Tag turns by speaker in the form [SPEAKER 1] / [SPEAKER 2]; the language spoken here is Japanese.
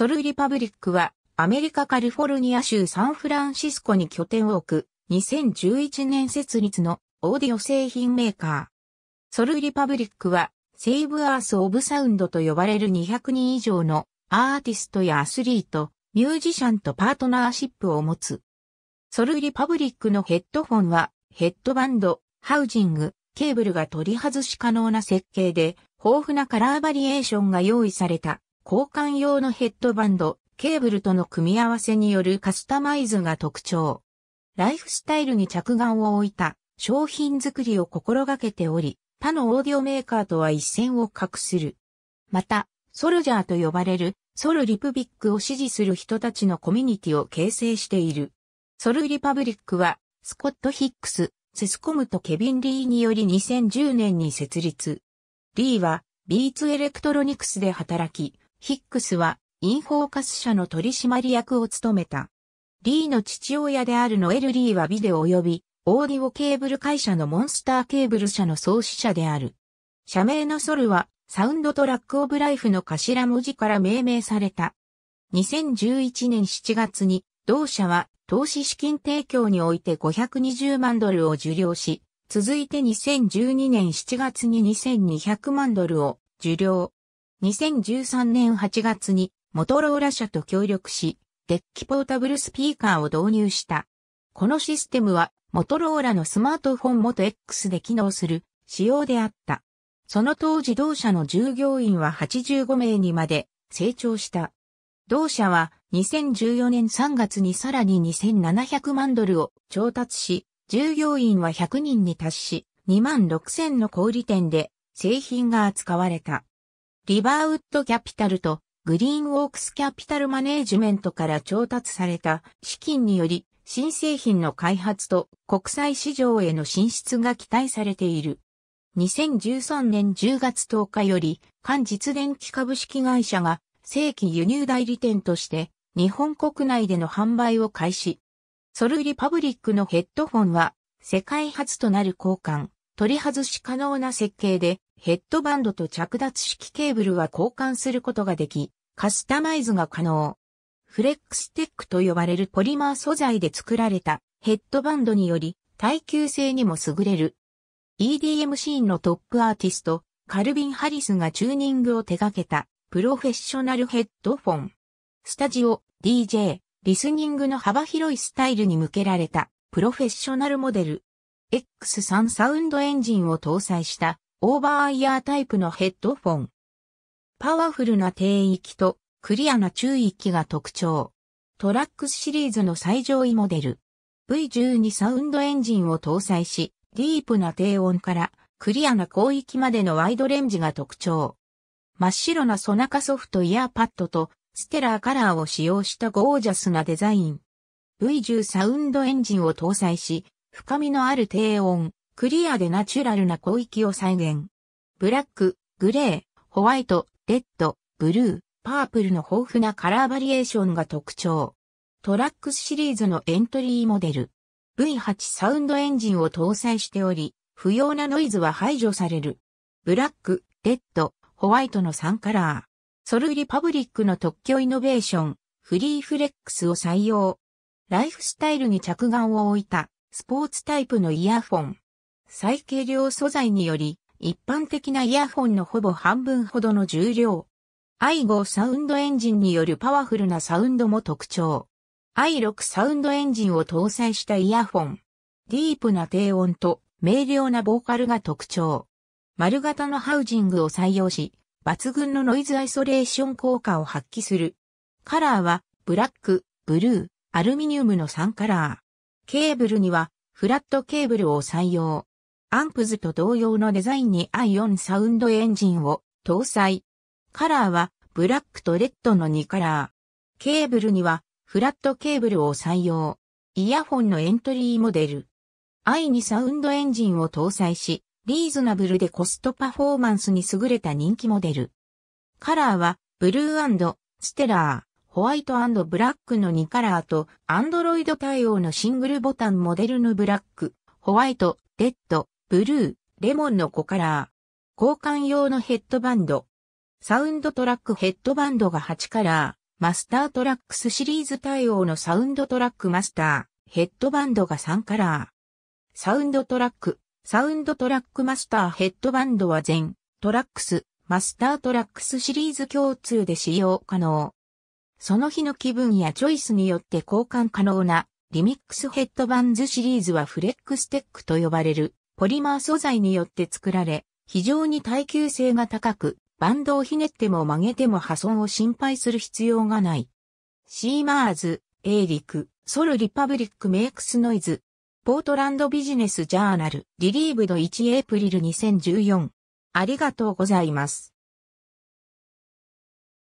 [SPEAKER 1] ソルリパブリックはアメリカカリフォルニア州サンフランシスコに拠点を置く2011年設立のオーディオ製品メーカー。ソルリパブリックはセイブアースオブサウンドと呼ばれる200人以上のアーティストやアスリート、ミュージシャンとパートナーシップを持つ。ソルリパブリックのヘッドフォンはヘッドバンド、ハウジング、ケーブルが取り外し可能な設計で豊富なカラーバリエーションが用意された交換用のヘッドバンド、ケーブルとの組み合わせによるカスタマイズが特徴。ライフスタイルに着眼を置いた商品作りを心がけており、他のオーディオメーカーとは一線を画する。また、ソルジャーと呼ばれるソルリプビックを支持する人たちのコミュニティを形成している。ソルリパブリックは、スコット・ヒックス、セスコムとケビン・リーにより2010年に設立。リーは、ビーツ・エレクトロニクスで働き、ヒックスは、インフォーカス社の取締役を務めた。リーの父親であるノエル・リーはビデオ及び、オーディオケーブル会社のモンスターケーブル社の創始者である。社名のソルは、サウンドトラック・オブ・ライフの頭文字から命名された。2011年7月に、同社は、投資資金提供において520万ドルを受領し、続いて2012年7月に2200万ドルを受領。2013年8月にモトローラ社と協力し、デッキポータブルスピーカーを導入した。このシステムは、モトローラのスマートフォン元 X で機能する仕様であった。その当時同社の従業員は85名にまで成長した。同社は2014年3月にさらに2700万ドルを調達し、従業員は100人に達し、2万6000の小売店で製品が扱われた。リバーウッドキャピタルとグリーンウォークスキャピタルマネージメントから調達された資金により新製品の開発と国際市場への進出が期待されている。2013年10月10日より、関実電機株式会社が正規輸入代理店として日本国内での販売を開始。ソルリパブリックのヘッドフォンは世界初となる交換、取り外し可能な設計でヘッドバンドと着脱式ケーブルは交換することができ、カスタマイズが可能。フレックステックと呼ばれるポリマー素材で作られたヘッドバンドにより耐久性にも優れる。EDM シーンのトップアーティスト、カルビン・ハリスがチューニングを手掛けたプロフェッショナルヘッドフォン。スタジオ、DJ、リスニングの幅広いスタイルに向けられたプロフェッショナルモデル。X3 サウンドエンジンを搭載したオーバーイヤータイプのヘッドフォン。パワフルな低域とクリアな中域が特徴。トラックスシリーズの最上位モデル。V12 サウンドエンジンを搭載し、ディープな低音からクリアな広域までのワイドレンジが特徴。真っ白なソナカソフトイヤーパッドとステラーカラーを使用したゴージャスなデザイン。V10 サウンドエンジンを搭載し、深みのある低音、クリアでナチュラルな広域を再現。ブラック、グレー、ホワイト、レッド、ブルー、パープルの豊富なカラーバリエーションが特徴。トラックスシリーズのエントリーモデル。V8 サウンドエンジンを搭載しており、不要なノイズは排除される。ブラック、レッド、ホワイトの3カラー。ソルリパブリックの特許イノベーション、フリーフレックスを採用。ライフスタイルに着眼を置いた、スポーツタイプのイヤフォン。最軽量素材により、一般的なイヤホンのほぼ半分ほどの重量。i5 サウンドエンジンによるパワフルなサウンドも特徴。i6 サウンドエンジンを搭載したイヤホン。ディープな低音と明瞭なボーカルが特徴。丸型のハウジングを採用し、抜群のノイズアイソレーション効果を発揮する。カラーは、ブラック、ブルー、アルミニウムの3カラー。ケーブルには、フラットケーブルを採用。アンプズと同様のデザインに i4 サウンドエンジンを搭載。カラーはブラックとレッドの2カラー。ケーブルにはフラットケーブルを採用。イヤホンのエントリーモデル。i2 サウンドエンジンを搭載し、リーズナブルでコストパフォーマンスに優れた人気モデル。カラーはブルーステラー、ホワイトブラックの2カラーと、アンドロイド対応のシングルボタンモデルのブラック、ホワイト、レッド、ブルー、レモンのコカラー。交換用のヘッドバンド。サウンドトラックヘッドバンドが8カラー。マスタートラックスシリーズ対応のサウンドトラックマスター。ヘッドバンドが3カラー。サウンドトラック。サウンドトラックマスターヘッドバンドは全トラックス、マスタートラックスシリーズ共通で使用可能。その日の気分やチョイスによって交換可能なリミックスヘッドバンズシリーズはフレックステックと呼ばれる。ポリマー素材によって作られ、非常に耐久性が高く、バンドをひねっても曲げても破損を心配する必要がない。シーマーズ、エーリク、ソルリパブリックメイクスノイズ、ポートランドビジネスジャーナル、リリーブド1エイプリル2014。ありがとうございます。